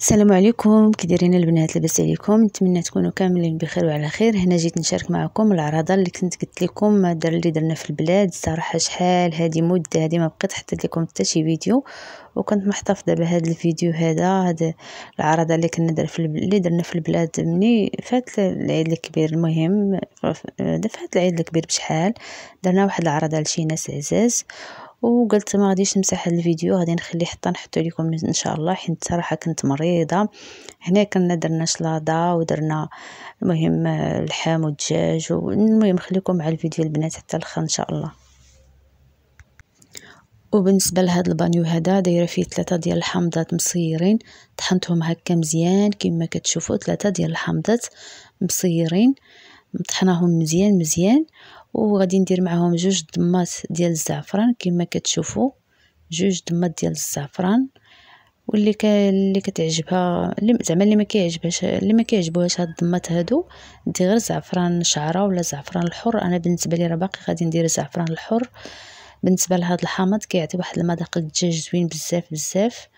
السلام عليكم كديرين البنات لاباس عليكم نتمنى تكونوا كاملين بخير وعلى خير هنا جيت نشارك معكم العرضه اللي كنت قلت لكم دار اللي درنا في البلاد صراحه شحال هذه مده هذه ما بقيت حطيت لكم حتى شي فيديو وكنت محتفظه بهذا الفيديو هذا هذا العرضه اللي كنا در في البلاد اللي درنا في البلاد مني فات العيد الكبير المهم فات العيد الكبير بشحال درنا واحد العرضه لشي ناس عزاز وقلت ما غاديش نمسح هاد الفيديو غادي نخليه حتى نحطو لكم ان شاء الله حيت صراحه كنت مريضه هنا كنا درنا شلاضه ودرنا المهم اللحم والدجاج المهم خليكم مع الفيديو البنات حتى الاخر ان شاء الله وبالنسبه لهذا البانيو هذا دايره فيه ثلاثه ديال الحامضات مصيرين طحنتهم هكا مزيان كما كتشوفوا ثلاثه ديال الحامضات مصيرين طحناهم مزيان مزيان وغادي ندير معاهم جوج ضمات ديال الزعفران كما كتشوفوا جوج ضمات ديال الزعفران واللي ك... اللي كتعجبها زعما اللي ما كيعجبهاش اللي ما كيعجبوهاش هاد الدمات هادو دير غير زعفران شعره ولا زعفران الحر انا بالنسبه لي راه باقي غادي ندير زعفران الحر بالنسبه لهاد الحامض كيعطي واحد المذاق الدجاج زوين بزاف بزاف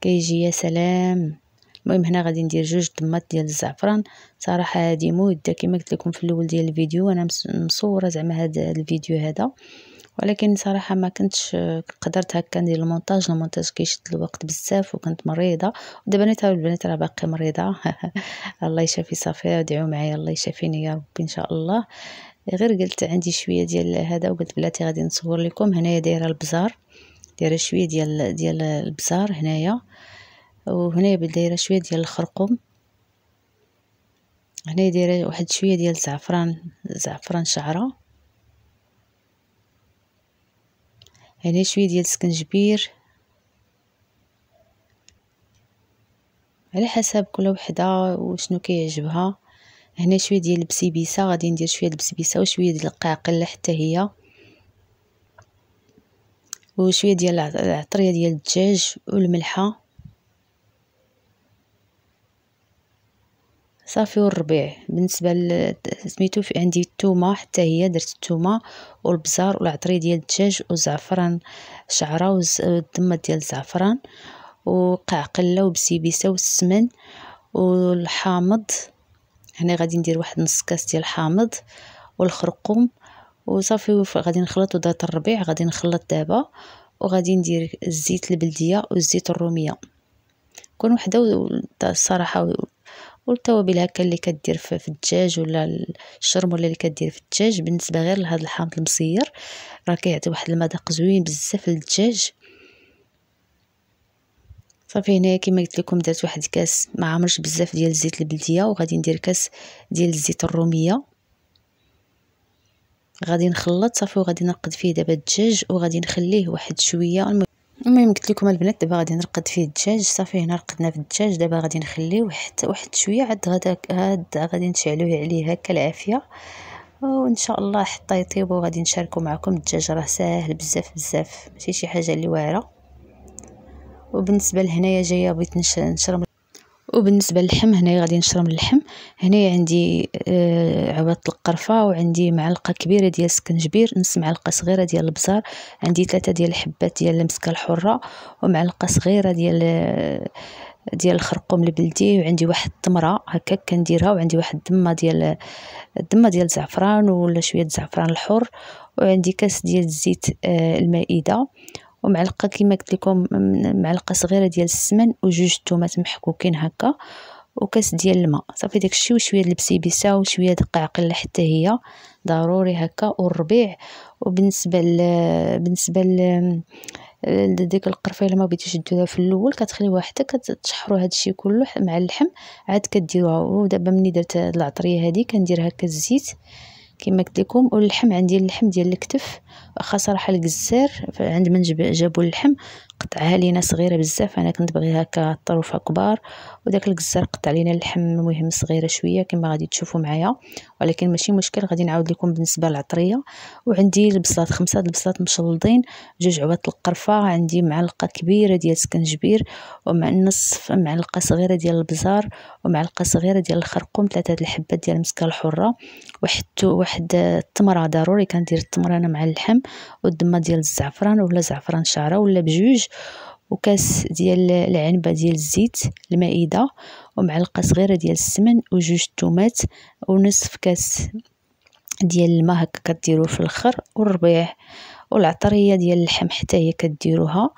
كيجي يا سلام المهم هنا غادي ندير جوج طماط ديال الزعفران صراحه هذه مده كما قلت لكم في الاول ديال الفيديو انا مصوره زعما هذا الفيديو هذا ولكن صراحه ما كنتش قدرت هكا ندير المونتاج المونتاج كيشد الوقت بزاف وكنت مريضه ودابا نتا البنات راه باقي مريضه الله يشافي صافي ودعوا معايا الله يشافيني يا ربي ان شاء الله غير قلت عندي شويه ديال هذا وقلت بلاتي غادي نصور لكم هنايا دايره البزار دايره شويه ديال ديال البزار هنايا وهنا دايره شويه ديال الخرقوم هنا دايره واحد شويه ديال الزعفران زعفران شعره هنا شويه ديال السكنجبير على حسب كل وحده وشنو كيعجبها هنا شويه ديال البسيبيسه غادي ندير شويه ديال البسيبيسه وشويه ديال القعقله حتى هي وشويه ديال العطريه ديال الدجاج والملحه صافي والربيع بالنسبه سميتو في عندي التومه حتى هي درت التومه والبزار والعطري ديال الدجاج والزعفران شعره والدمه ديال الزعفران وقاع قله وبسيبيسه والسمن والحامض هنا غادي ندير واحد نص كاس ديال الحامض والخرقوم وصافي غادي نخلط ودات الربيع غادي نخلط دابا وغادي ندير الزيت البلديه والزيت الروميه كون وحده الصراحه هكا اللي كدير في الدجاج ولا الشرموله اللي كدير في الدجاج بالنسبه غير لهذا الحامض المصير راه كيعطي واحد المذاق زوين بزاف للدجاج صافي هنايا كما قلت لكم درت واحد كاس ما عامرش بزاف ديال الزيت البلديه وغادي ندير كاس ديال الزيت الروميه غادي نخلط صافي وغادي نرقد فيه دابا الدجاج وغادي نخليه واحد شويه المهم قلت لكم البنات دابا غادي نرقد فيه الدجاج صافي هنا رقدنا في الدجاج دابا غادي نخليه حتى واحد شويه عاد غدا عاد غادي نشعلوه عليه هكا العافيه وان شاء الله حتى يطيب وغادي نشاركو معكم الدجاج راه ساهل بزاف بزاف ماشي شي حاجه اللي واعره وبالنسبه لهنايا جايه بغيت نشرم وبالنسبة للحم هنايا غادي نشرم اللحم هنايا عندي آه القرفة وعندي معلقة كبيرة ديال السكنجبير نص معلقة صغيرة ديال البزار عندي ثلاثة ديال الحبات ديال المسكة الحرة ومعلقة صغيرة ديال آه، ديال الخرقوم البلدي وعندي واحد التمره هكا كنديرها وعندي واحد الدمه ديال الدمه ديال الزعفران ولا شويه الزعفران الحر وعندي كاس ديال الزيت آه، المائده ومعلقه كما قلت لكم معلقه صغيره ديال السمن وجوج الثومات محكوكين هكا وكاس ديال الماء صافي داكشي وشويه البسيبسه وشويه القعقله حتى هي ضروري هكا والربيع وبالنسبه بالنسبه ل... القرفه القرفيله ما بغيتيش ديروها في الاول كتخليوها حتى كتشحروا هادشي كله مع اللحم عاد كديروها ودابا ملي درت هاد العطريه هادي كنديرها الزيت كما قلت لكم واللحم عندي اللحم ديال الكتف واخا صراحه الجزار عند من جابوا اللحم قطعها لينا صغيره بزاف انا كنت بغيها هكا كبار وداك الجزر قطع لينا اللحم المهم صغيره شويه كما غادي تشوفوا معايا ولكن ماشي مشكل غادي نعاود لكم بالنسبه للعطريه وعندي البصلات خمسه البصلات مشلضين جوج عوات القرفه عندي معلقه كبيره ديال سكنجبير ومع نصف معلقه صغيره ديال البزار ومعلقه صغيره ديال الخرقوم ثلاثه الحبات ديال المسكه الحره واحد واحد التمره ضروري كندير التمره انا مع اللحم والدمه ديال الزعفران ولا زعفران شعره ولا بجوج وكاس ديال العنبه ديال الزيت المائده ومعلقه صغيره ديال السمن وجوج تومات ونصف كاس ديال الماء هكا كديروه في الاخر والربيع والعطريه ديال اللحم حتى هي كديروها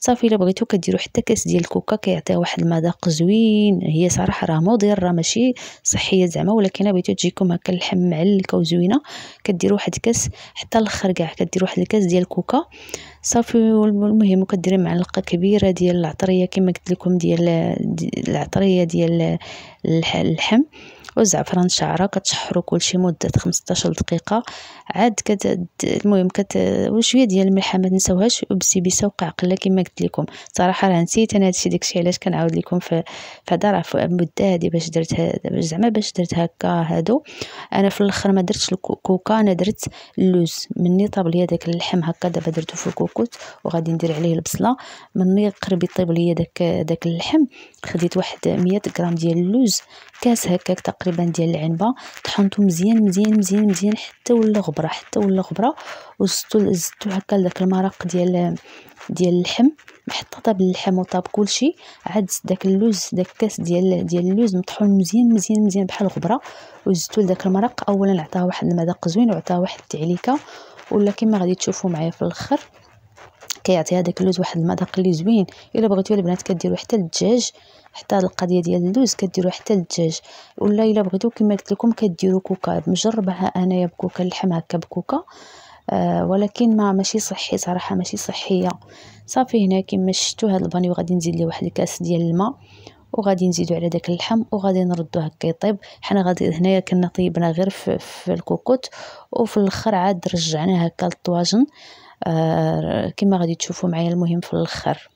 صافي الا بغيتو كديرو حتى كاس ديال الكوكا كيعطيها واحد المذاق زوين هي صراحه راه مضر راه ماشي صحيه زعما ولكن الا بغيتو تجيكم هكا اللحم معلكه وزوينه كديرو واحد الكاس حتى الاخر كاع كديرو واحد الكاس ديال الكوكا صافي المهم كديري معلقه كبيره ديال العطريه كما قلت لكم ديال العطريه ديال اللحم وزعفران شعره كتشحروا كلشي مده 15 دقيقه عاد كت المهم كت وشويه ديال الملحه ما تنساوهاش وبسيبيسه وقعقله كما قلت لكم صراحه راه نسيت انا هادشي داكشي علاش كنعاود لكم في فهذا راه في المده هذه باش درت باش زعما باش درت هكا هادو انا في الاخر ما درتش الكوكا انا درت اللوز مني طاب ليا داك اللحم هكا دابا درتو في الكوكوت وغادي ندير عليه البصله مني قرب يطيب ليا داك داك اللحم خديت واحد 100 غرام ديال اللوز كاس هكاك تقريبا تقريبا ديال العنبه طحنتو مزيان مزيان مزيان مزيان حتى ولا غبره حتى ولا غبره وزدتو زدتو هكا داك المرق ديال ديال اللحم حتى طاب اللحم وطاب كلشي عاد داك اللوز داك الكاس ديال ديال اللوز مطحون مزيان مزيان مزيان بحال الغبره وزدتو لذاك المرق اولا عطاه واحد المذاق زوين وعطاه واحد التعليكه ولا كما غادي تشوفوا معايا في الاخر كيعطي هذاك اللوز واحد المذاق اللي زوين الا بغيتو البنات كديروا حتى الدجاج حتى القضيه ديال اللوز كديروا حتى الدجاج ولا الا بغيتو كما قلت لكم كديروا كوكا مجربها انايا بكوكا اللحم هكا بكوكا آه ولكن ما ماشي صحي صراحه ماشي صحيه صافي هنا كما شفتوا هذا البانيو غادي نزيد ليه واحد الكاس ديال الماء وغادي نزيدو على داك اللحم وغادي نردو هكا يطيب حنا غادي هنايا كنا طيبنا غير في, في الكوكوت وفي الاخر عاد رجعناه هكا للطواجن آه، كما غادي تشوفوا معايا المهم في الاخر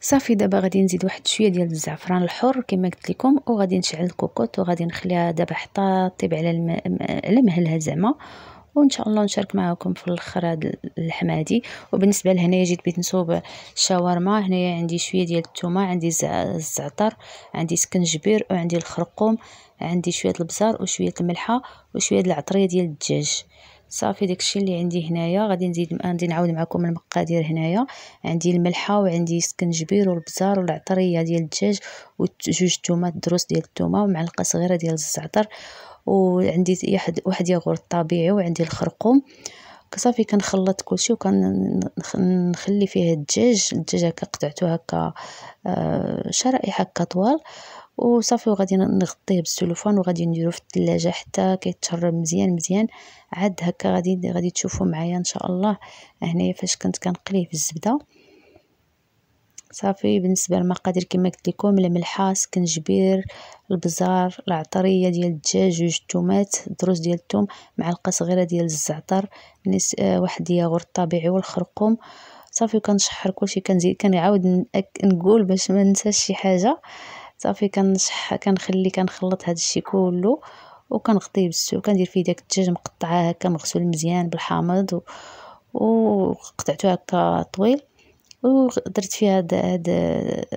صافي دابا غادي نزيد واحد شويه ديال الزعفران الحر كما قلت لكم وغادي نشعل الكوكوط وغادي نخليها دابا حتى طيب على الم... على مهلها زعما وان شاء الله نشارك معكم في الاخر هذا الحمادي وبالنسبه لهنايا جيت بغيت نصوب الشاورما هنايا عندي شويه ديال الثومه عندي الزعتر عندي سكنجبير وعندي الخرقوم آه عندي شويه البزار وشويه الملحه وشويه العطريه ديال الدجاج صافي داكشي اللي عندي هنايا غادي نزيد غادي نعاود معكم المقادير هنايا عندي الملحه وعندي سكنجبير والبزار والعطريه ديال الدجاج وجوج تومات دروس ديال التومه ومعلقه صغيره ديال الزعتر وعندي واحد ياغورت طبيعي وعندي الخرقوم صافي كنخلط كلشي وكنخلي فيه الدجاج الدجاج هكا قطعته آه، هكا شرائح هكا طوال وصافي وغادي نغطيه بالسلوفان وغادي نديرو في الثلاجه حتى كيتشرب مزيان مزيان عاد هكا غادي غادي تشوفوا معايا ان شاء الله هنايا فاش كنت كنقليه في الزبده صافي بالنسبه للمقادير كما قلت لكم الملحه سكنجبير البزار العطريه ديال الدجاج جوج تومات دروس ديال الثوم معلقه صغيره ديال الزعتر نس آه، واحد ياغورت طبيعي والخرقوم صافي كنشحر كلشي كنزيد كنعاود نقول باش ما ننساش شي حاجه صافي كنشح كنخلي كنخلط هذا الشيء كله وكنغطيه بالسوء كندير فيه داك الدجاج مقطعه هكا مغسول مزيان بالحامض و... وقطعته هكا طويل ودرت فيه هاد هاد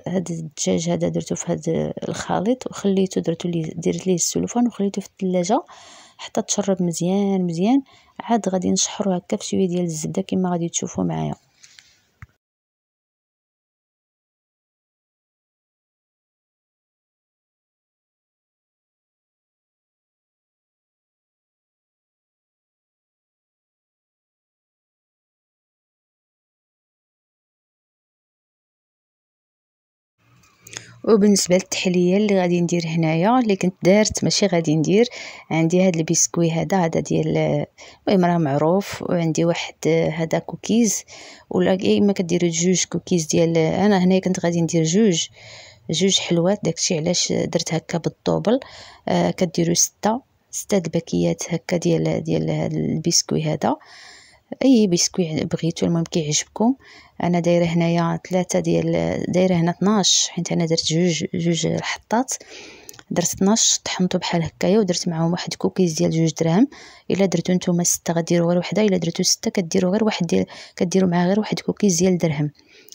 هاد الدجاج هذا درتو في هاد الخليط وخليته درتو لي درت ليه السلوفان وخليته في الثلاجه حتى تشرب مزيان مزيان عاد غادي نشحرو هكا في شويه ديال الزبده كما غادي تشوفوا معايا وبالنسبه للتحليه اللي غادي ندير هنايا اللي كنت دارت ماشي غادي ندير عندي هاد البسكوي هذا هذا ديال المهم راه معروف وعندي واحد هذا كوكيز ولا اما إيه، كديروا جوج كوكيز ديال انا هنايا كنت غادي ندير جوج جوج حلوات داكشي علاش درت هكا بالطوبل آه كديروا سته سته الباكيات هكا ديال ديال هاد البسكوي هذا اي بسكوي بغيتو المهم كيعجبكم انا دايره هنايا ثلاثه ديال دايره هنا 12 حيت انا درت جوج جوج الحطات درت 12 طحنتو بحال هكايا ودرت معاهم واحد كوكيز ديال جوج درهم الا درتو نتوما سته غديروا غير وحده الا درتو سته كديروا غير واحد ديال كديروا معاه غير واحد كوكيز ديال درهم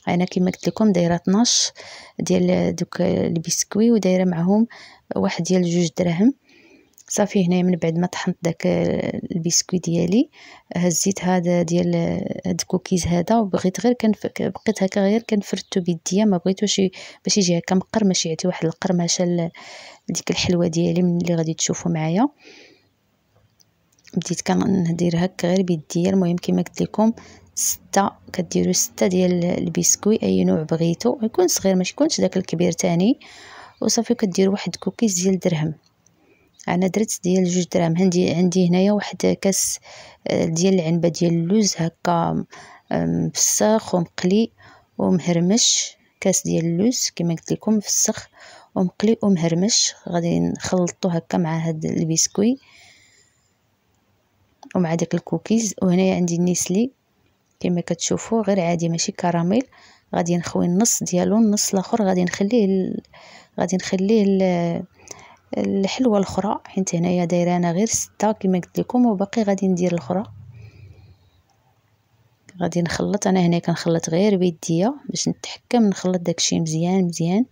انا كما قلت لكم دايره 12 ديال دوك البسكوي ودايره معاهم واحد ديال جوج درهم صافي هنايا من بعد ما طحنت داك البسكوي ديالي هزيت هذا ديال هاد الكوكيز هذا وبغيت غير كنف بقيت هكا غير كنفرتو بيديا ما بغيتوش باش يجي هكا مقرمش يعطي واحد القرمشه لديك الحلوه ديالي من اللي غادي تشوفوا معايا بديت كندير هكا غير بيديا المهم كما قلت لكم ستة كديروا ستة ديال البسكوي اي نوع بغيتو يكون صغير ماشي يكونش داك الكبير تاني وصافي كدير واحد كوكيز ديال درهم انا درت ديال جوج دراهم عندي عندي هنايا واحد كاس آه، ديال العنبه ديال اللوز هكا مفسخ ومقلي ومهرمش كاس ديال اللوز كما قلت لكم مفسخ ومقلي ومهرمش غادي نخلطو هكا مع هاد البسكوي ومع داك الكوكيز وهنايا عندي النيسلي كما كتشوفوا غير عادي ماشي كراميل غادي نخوي النص ديالو النص الاخر غادي نخليه ال... غادي نخليه ال... الحلوه الاخرى حيت هنايا دايره انا غير ستة كما قلت لكم وباقي غادي ندير الاخرى غادي نخلط انا هنا كنخلط غير بيديا باش نتحكم نخلط داكشي مزيان مزيان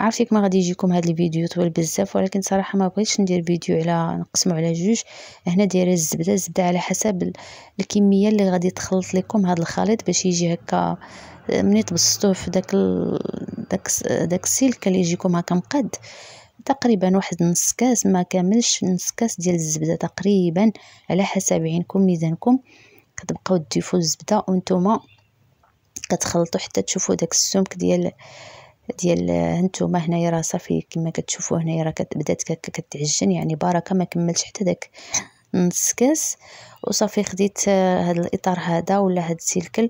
عارفيك ما غادي يجيكم هاد الفيديو طويل بزاف ولكن صراحه ما بغيتش ندير فيديو على نقسمه على جوج هنا دايره الزبده الزبده على حسب الكميه اللي غادي تخلط لكم هاد الخليط باش يجي هكا ملي تبسطوه في داك ال... داك داك السلك اللي يجيكم هكا مقاد تقريبا واحد نص كاس ما كاملش نص كاس ديال الزبده تقريبا على حسب عينكم ميزانكم كتبقاو تضيفوا الزبده وانتم كتخلطوا حتى تشوفوا داك السمك ديال ديال هانتوما آه، هنايا راه صافي كما كتشوفوا هنايا راه بدات كتعجن يعني بركه ما كملتش حتى داك نص كاس وصافي خديت آه، هاد الاطار هذا ولا هاد السلكل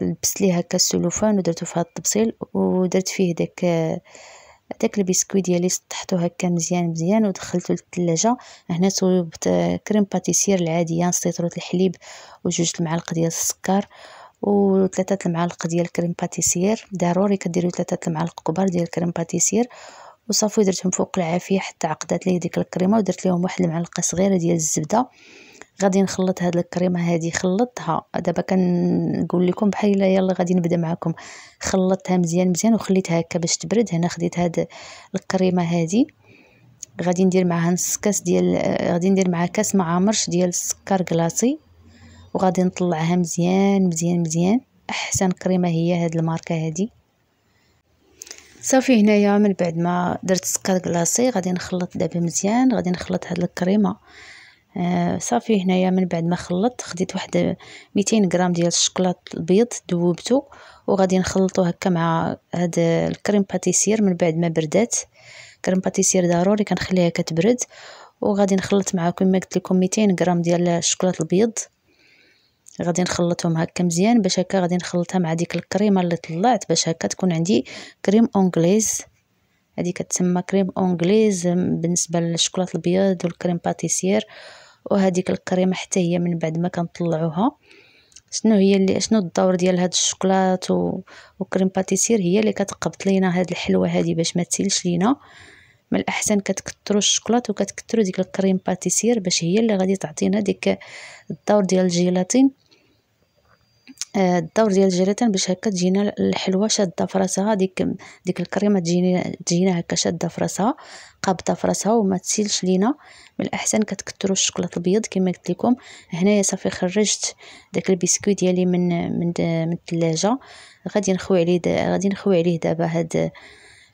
لبست ليه هكا السلوفان ودرتو في هاد الطبسيل ودرت فيه داك آه، داك البسكوي ديالي سطحته هكا مزيان مزيان ودخلته للثلاجه هنا صوبت كريم باتيسير العاديه نسيطرة الحليب وجوج المعالق ديال السكر وثلاثة المعالق ديال كريم باتيسير ضروري كديروا ثلاثة المعالق كبار ديال كريم باتيسير وصافي درتهم فوق العافيه حتى عقدات لي ديك الكريمه ودرت لهم واحد المعلقه صغيره ديال الزبده غادي نخلط هاد الكريمه هادي خلطتها دابا كنقول لكم بحال يلا غادي نبدا معكم خلطتها مزيان مزيان وخليتها هكا باش تبرد هنا خديت هاد الكريمه هادي غادي ندير معها نص كاس ديال آه، غادي ندير معها كاس ما عامرش ديال السكر كلاصي وغادي نطلعها مزيان مزيان مزيان احسن كريمه هي هاد الماركه هادي صافي هنايا من بعد ما درت سكر كلاصي غادي نخلط دابا مزيان غادي نخلط هاد الكريمه آه، صافي هنايا من بعد ما خلطت خديت واحد 200 غرام ديال الشوكولاط البيض ذوبته وغادي نخلطو هكا مع هاد الكريم باتيسير من بعد ما بردات كريم باتيسير ضروري كنخليها كتبرد وغادي نخلط معكم ما قلت لكم 200 غرام ديال الشوكولاط البيض غادي نخلطهم هكا مزيان باش هكا غادي نخلطها مع ديك الكريمه اللي طلعت باش هكا تكون عندي كريم اونغليز هذه كتسمى كريم اونغليز بالنسبه للشوكولات الابيض والكريم باتيسير وهذيك الكريمه حتى هي من بعد ما كنطلعوها شنو هي اللي شنو الدور ديال هاد الشوكولات و... وكريم باتيسير هي اللي كتقبط لينا هاد الحلوه هادي باش ما تسيلش لينا من الاحسن كتكثروا الشوكولات وكتكثروا ديك الكريم باتيسير باش هي اللي غادي تعطينا ديك الدور ديال الجيلاتين آه، الدور ديال الجريتان باش هكا تجينا الحلوه شاده في راسها ديك ديك الكريمه تجينا تجينا هكا شاده في راسها قابضه في راسها وما تسيلش لينا من الاحسن كتكثروا الشكلاط الابيض كما قلت لكم هنايا صافي خرجت داك البسكويت ديالي من من من الثلاجه غادي نخوي عليه غادي نخوي عليه دابا هاد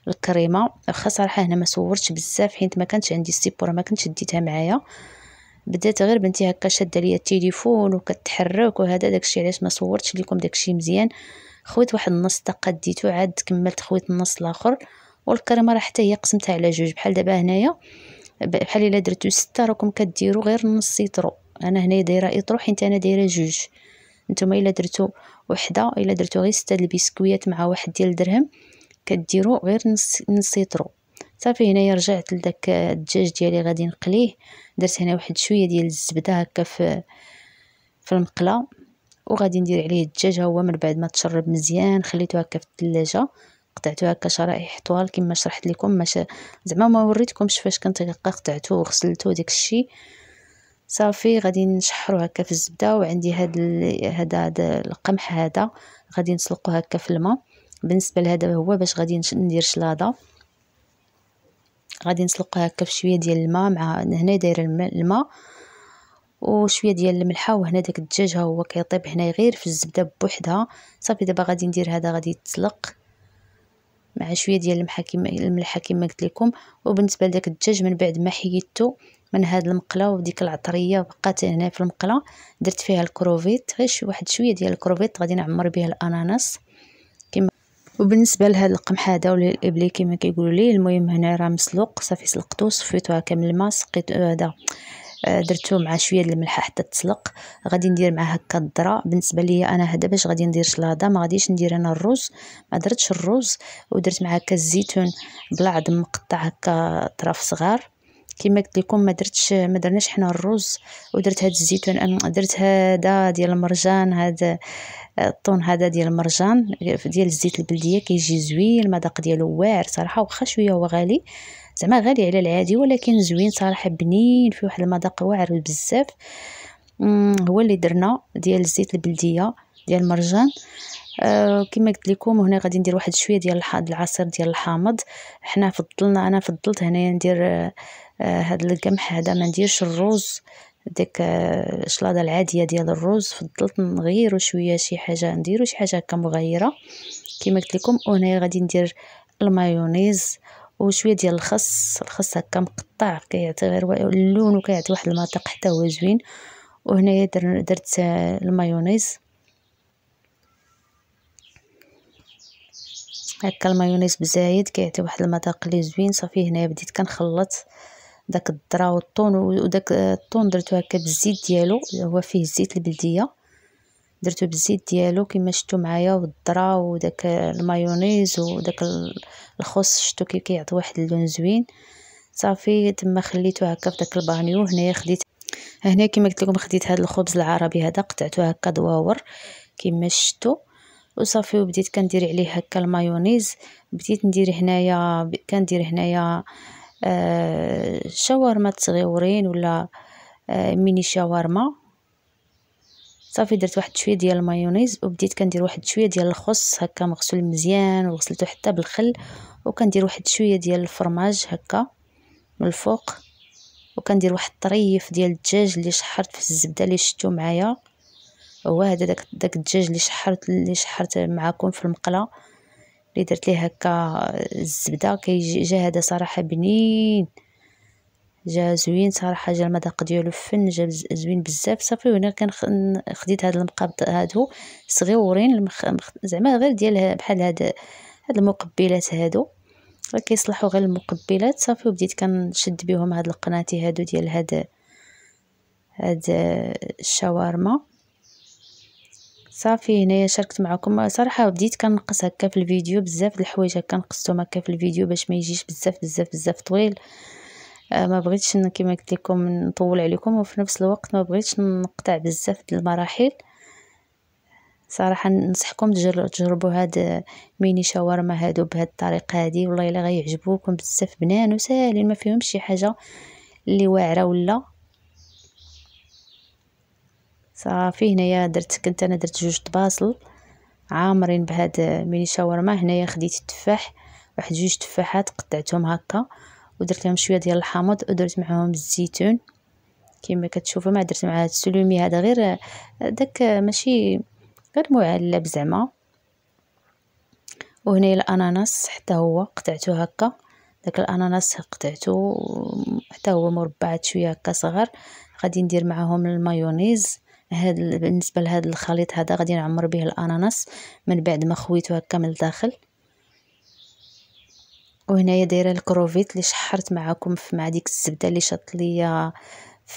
الكريمه خاصه صراحه هنا ما صورتش بزاف حيت ما كانتش عندي السيبوره ما كنتش ديتها معايا بدات غير بنتي هكا شاده ليا التليفون وكتحرك وهذا داكشي علاش ما صورتش لكم داكشي مزيان خويت واحد النص تقديتو عاد كملت خويت النص الاخر والكريمه راه حتى هي قسمتها على جوج بحال دابا هنايا بحال الا درتو سته راكم كديروا غير نص يطرو انا هنايا دايره اطرو حيت انا دايره جوج نتوما الا درتو وحده الا درتو غير سته البسكويات مع واحد ديال الدرهم كديروا غير نص نص يطرو صافي هنايا رجعت لداك الدجاج ديالي غادي نقليه درت هنا واحد شويه ديال الزبده هكا في في المقله وغادي ندير عليه الدجاج هو من بعد ما تشرب مزيان خليته هكا في الثلاجه قطعته هكا شرائح طوال كما شرحت لكم ماش زعما ما وريتكمش فاش كنت هكا قطعته وغسلته داك الشيء صافي غادي نشحرو هكا في الزبده وعندي هاد هذا هذا القمح هذا غادي نسلقو هكا في الماء بالنسبه لهذا هو باش غادي ندير شلاضه غادي نسلق هكا بشويه ديال الماء مع هنا داير الماء وشويه ديال الملحه وهنا داك الدجاج هو كيطيب هنا غير في الزبده بوحدها صافي دابا غادي ندير هذا غادي يتسلق مع شويه ديال الملحه كما الملحه كما قلت لكم وبالنسبه لذاك الدجاج من بعد ما حيدته من هاد المقله وديك العطريه بقات هنا في المقله درت فيها الكروفيت غير واحد شويه ديال الكروفيت غادي نعمر بها الاناناس كما وبالنسبه لهذا القمح هذا ولا الابلي كما كيقولوا لي المهم هنا راه مسلوق صافي سلقته صفيتوها كامل الماء سقيت آه، هذا آه، درتو مع شويه الملح حتى تسلق غادي ندير معاه هكا الذره بالنسبه ليا انا هذا باش غادي ندير سلاده ما غاديش ندير انا الرز ما درتش الرز ودرت معاه هكا الزيتون بلعض مقطع هكا طرف صغار كما قلت لكم ما درتش ما درناش حنا الرز ودرت هاد الزيتون درت هذا ديال المرجان هذا الطون هذا ديال المرجان ديال الزيت البلديه كيجي زوين المذاق ديالو واعر صراحه واخا شويه هو غالي زعما غالي على العادي ولكن زوين صراحه بنين فيه واحد المذاق واعر بزاف هو اللي درنا ديال الزيت البلديه ديال المرجان آه، كما قلت لكم هنا غادي ندير واحد شويه ديال العصير ديال الحامض حنا فضلنا انا فضلت هنايا ندير آه، هاد القمح هذا ما نديرش الرز ديك آه، الشلاضه العاديه ديال الرز فضلت نغيرو شويه شي حاجه نديرو شي حاجه هكا مغيره كيما قلت لكم وهنا غادي ندير المايونيز وشويه ديال الخس الخس هكا مقطع كيعطي غير اللون وكيعطي واحد المذاق حتى هو زوين وهنايا درت آه، المايونيز هكا المايونيز بزايد كيعطي واحد المذاق اللي زوين صافي هنايا بديت كنخلط داك الذره والطون وداك الطون درتو هكا بالزيت ديالو هو فيه الزيت البلديه درتو بالزيت ديالو كما شفتو معايا والذره وداك المايونيز وداك الخس شفتو كي كيعطي واحد اللون زوين صافي تما خليتو هكا في داك البانيو هنايا خديت هنا كما قلت لكم خديت هذا الخبز العربي هذا قطعته هكا دواور كما شفتو وصافي وبديت كندير عليه هكا المايونيز بديت ندير هنايا كندير هنايا آه، شاورما صغيورين ولا آه، ميني شاورما صافي درت واحد شويه ديال المايونيز وبديت كندير واحد شويه ديال الخس هكا مغسول مزيان وغسلته حتى بالخل وكندير واحد شويه ديال الفرماج هكا من الفوق وكندير واحد طريف ديال الدجاج اللي شحرت في الزبده اللي شفتو معايا هو هذا داك داك الدجاج اللي شحرت اللي شحرت معاكم في المقله اللي درت ليه هكا الزبده كيجي جا هذا صراحه بنين جا زوين صراحه جا المذاق ديالو فن جا زوين بزاف صافي وهنا كان خديت هاد المقابض هادو صغيورين زعما غير ديال بحال هاد هاد المقبلات هادو كيصلحوا غير المقبلات صافي وبديت كنشد بهم هاد القناتي هادو ديال هاد هاد الشاورما صافي هنايا شاركت معكم صراحه بديت كنقص هكا في الفيديو بزاف د الحوايج هكا نقصتهم هكا في الفيديو باش ما يجيش بزاف بزاف بزاف طويل آه ما بغيتش كما قلت لكم نطول عليكم وفي نفس الوقت ما بغيتش نقطع بزاف د المراحل صراحه ننصحكم تجربوا هاد ميني شاورما هادو بهاد الطريقه هادي والله الا غيعجبوكم بزاف بنان وساهلين ما فيهمش شي حاجه اللي واعره ولا صافي هنايا درت كنت انا درت جوج طباصل عامرين بهاد ميني شاورما هنايا خديت التفاح واحد جوج تفاحات قطعتهم هكا ودرت لهم شويه ديال الحامض ودرت معاهم الزيتون كما كتشوفوا ما درت مع هاد السلومي هذا غير داك ماشي غير معلب زعما وهنا الاناناس حتى هو قطعته هكا داك الاناناس قطعته حتى هو مربعات شويه هكا صغار غادي ندير معاهم المايونيز هاد بالنسبة لهاد الخليط هذا غادي نعمر به الاناناس من بعد ما خويته هكا من الداخل وهنايا دايره الكروفيت اللي شحرت في مع ديك الزبده اللي شط ليا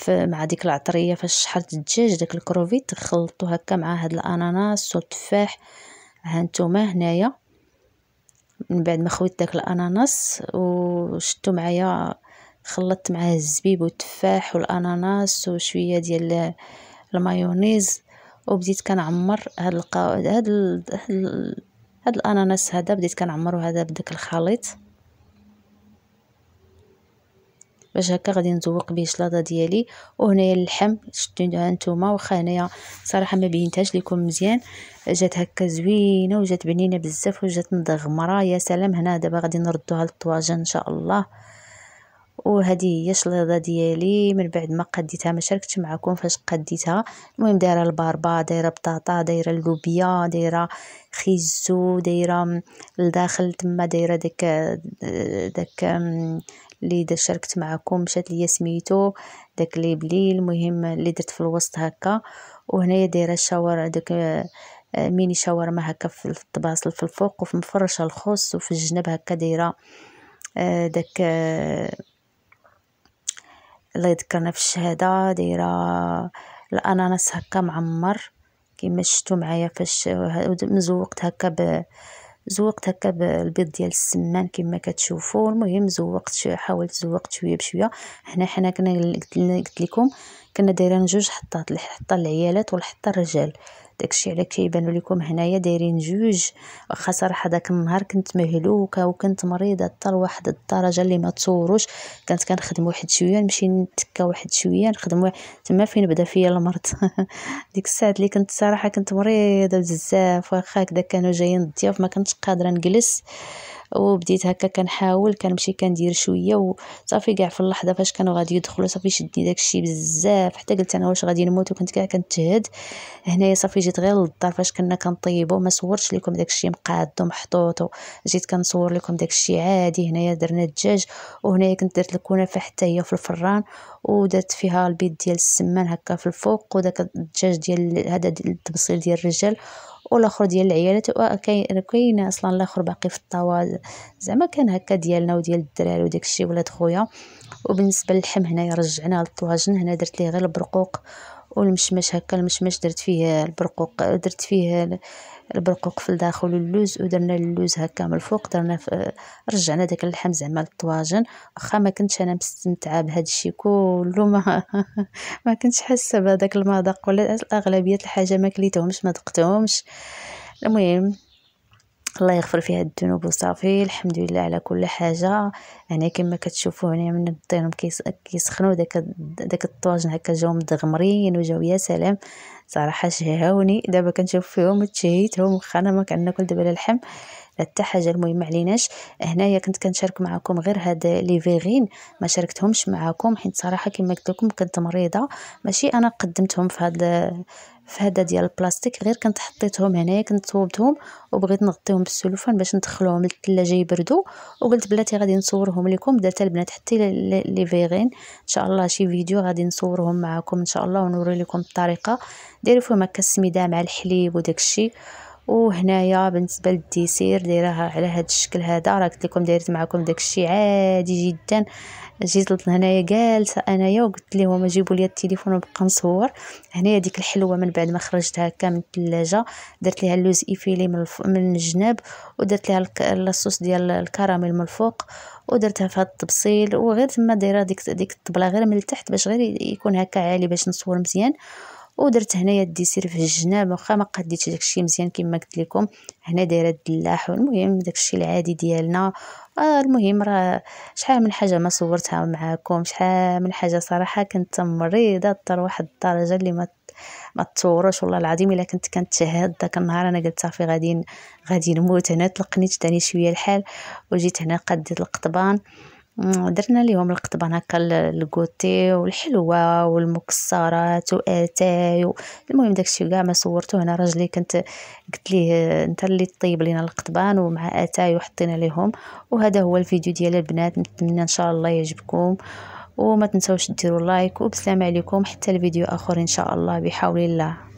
مع ديك العطريه فاش شحرت الدجاج داك الكروفيت خلطو هكا مع هاد الاناناس والتفاح ها نتوما هنايا من بعد ما خويت داك الاناناس وشتو معايا خلطت معاه الزبيب والتفاح والاناناس وشويه ديال المايونيز وبديت كنعمر هاد القا... هاد ال... هاد, ال... هاد الاناناس هذا بديت كنعمرو هذا بداك الخليط باش هكا غادي نزوق به الشلاضه ديالي وهنايا اللحم شدوها نتوما واخا هنايا صراحه ما بينتهاش لكم مزيان جات هكا زوينه وجات بنينه بزاف وجات مدغمره يا سلام هنا دابا غادي نردوها للطواجن ان شاء الله وهذه هي الشليضه ديالي من بعد ما قديتها ما شاركتش معكم فاش قديتها المهم دايره الباربا دايره بطاطا دايره اللوبيا دايره خيزو دايره لداخل تما دايره داك داك اللي دا شاركت معكم مشات ليا سميتو داك لي بلي المهم اللي درت في الوسط هكا وهنايا دايره الشاور داك ميني شاورما هكا في الطباصل في الفوق وفي مفرشه الخص وفي الجنب هكا دايره اه، داك الله يذكرنا في الشهادة دايرة الأناناس هكا معمر كيما شفتو معايا فاش مزوقت هكا ب زوقت هكا بالبيض ديال السمان كما كتشوفوا المهم زوقت حاولت زوقت شويه بشويه هنا حنا كنا قلت لكم كنا دايرين جوج حطات الحطه العيالات والحطه للرجال داكشي على كيبانو لكم هنايا دايرين جوج واخا صراحه داك النهار كنت مهلوكه وكنت مريضه حتى لواحد الدرجه اللي ما تصوروش كانت كنخدم واحد شويه نمشي نتكا واحد شويه نخدم تما فين بدا فيا المرض ديك الساعه اللي كنت صراحه كنت مريضه بزاف واخا هكذا كانوا جايين الضياف ما كنتش قادره نجلس وبديت هكا كنحاول كنمشي كندير شويه وصافي كاع في اللحظه فاش كانوا غادي يدخلوا صافي داك داكشي بزاف حتى قلت انا واش غادي نموت وكنت كاع كنتهد هنايا صافي جيت غير للدار فاش كنا كنطيبو ما صورتش لكم داكشي مقاد ومحطوط جيت كنصور لكم داكشي عادي هنايا درنا الدجاج وهنايا كنت درت الكنافه حتى هي في الفران ودرت فيها البيض ديال السمان هكا في الفوق وداك الدجاج ديال هذا التبصيل ديال الرجال والاخر ديال العيالات كاين اصلا الاخر باقي في الطاوه زعما كان هكا ديالنا وديال الدراري وداك الشيء ولاد خويا وبالنسبه للحم هنايا رجعناه للطواجن هنا درت ليه غير البرقوق والمشمش هكا المشمش درت فيه البرقوق درت فيه البرقوق في الداخل واللوز ودرنا اللوز هكا من الفوق درنا رجعنا داك اللحم زعما للطواجن واخا ما كنتش انا مستمتعه بهذا الشيء كله ما ما كنتش حاسه بهذاك المذاق ولا اغلبيه الحاجه ما كليتهمش ما ذقتهمش المهم الله يغفر فيها الذنوب وصافي الحمد لله على كل حاجه انا كما كتشوفوا هنا من الطينهم كيسخنوا داك داك الطواجن هكا جاو مدغمرين وجاو يا سلام صراحه شهاوني دابا كنشوف فيهم تشهيتهم واخا انا ما كناكل دابا لا اللحم لا حتى حاجه المهم عليناش هنايا كنت كنشارك معكم غير هاد لي فيغين ما شاركتهمش معكم حيت صراحه كما قلت لكم كنت مريضه ماشي انا قدمتهم في هاد في هذا ديال البلاستيك غير كنت حطيتهم هنايا كنت صوبتهم وبغيت نغطيهم بالسلوفان باش ندخلوهم للثلاجه يبردوا وقلت بلاتي غادي نصورهم لكم بدات البنات حتى لي فيغين ان شاء الله شي فيديو غادي نصورهم معكم ان شاء الله ونوري لكم الطريقه ديروا فيهم هكا السميده مع الحليب وداكشي وهنايا بالنسبه للديسير دايراها على هذا الشكل هذا راه قلت لكم دايرت معكم داكشي عادي جدا جيت هنايا جالسه انايا وقلت لهم جيبوا لي التليفون وبقى نصور هنايا ديك الحلوه من بعد ما خرجتها هكا من الثلاجه درت ليها اللوز ايفيلي من, الف... من الجناب ودرت ليها الصوص ديال الكراميل من الفوق ودرتها في هذا الطبسيل وغير تما دايره ديك ديك الطبله غير من التحت باش غير يكون هكا عالي باش نصور مزيان ودرت هنايا الديسير في الجناب واخا ما قديتش داكشي مزيان كما قلت لكم هنا دايره الدلاح والمهم داكشي العادي ديالنا آه المهم راه شحال من حاجه ما صورتها معاكم شحال من حاجه صراحه كنت مريضه طر واحد الدرجه اللي ما ما تصوروش والله العظيم الا كنت كنتشهد داك النهار انا قلت صافي غادي غادي نموت هنا تلقنيت تاني شويه الحال وجيت هنا قديت القطبان درنا اليوم القطبان هكا الكوتي والحلوه والمكسرات واتاي المهم داكشي كاع ما صورته هنا راجلي كنت قلت ليه انت اللي طيب لينا القطبان ومع اتاي وحطينا ليهم وهذا هو الفيديو ديال البنات نتمنى ان شاء الله يعجبكم وما تنسوش ديروا لايك وبسلام عليكم حتى الفيديو اخر ان شاء الله بحول الله